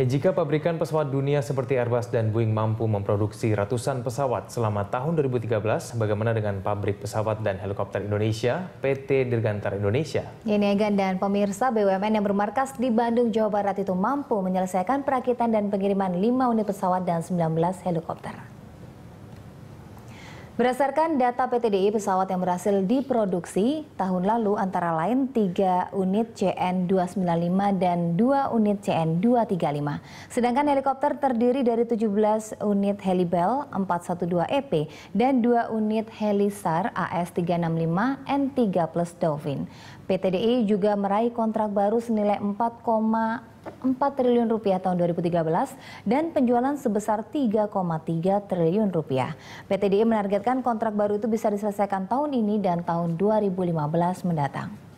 Ya, jika pabrikan pesawat dunia seperti Airbus dan Boeing mampu memproduksi ratusan pesawat selama tahun 2013, bagaimana dengan pabrik pesawat dan helikopter Indonesia, PT Dirgantar Indonesia? Ya, Egan dan pemirsa BUMN yang bermarkas di Bandung, Jawa Barat itu mampu menyelesaikan perakitan dan pengiriman 5 unit pesawat dan 19 helikopter. Berdasarkan data PTDI, pesawat yang berhasil diproduksi tahun lalu antara lain 3 unit CN-295 dan 2 unit CN-235. Sedangkan helikopter terdiri dari 17 unit Helibel 412EP e dan 2 unit Helisar AS-365 N3 plus Dolphin. PTDI juga meraih kontrak baru senilai 4, 4 triliun rupiah tahun 2013 dan penjualan sebesar 3,3 triliun rupiah. PT DI menargetkan kontrak baru itu bisa diselesaikan tahun ini dan tahun 2015 mendatang.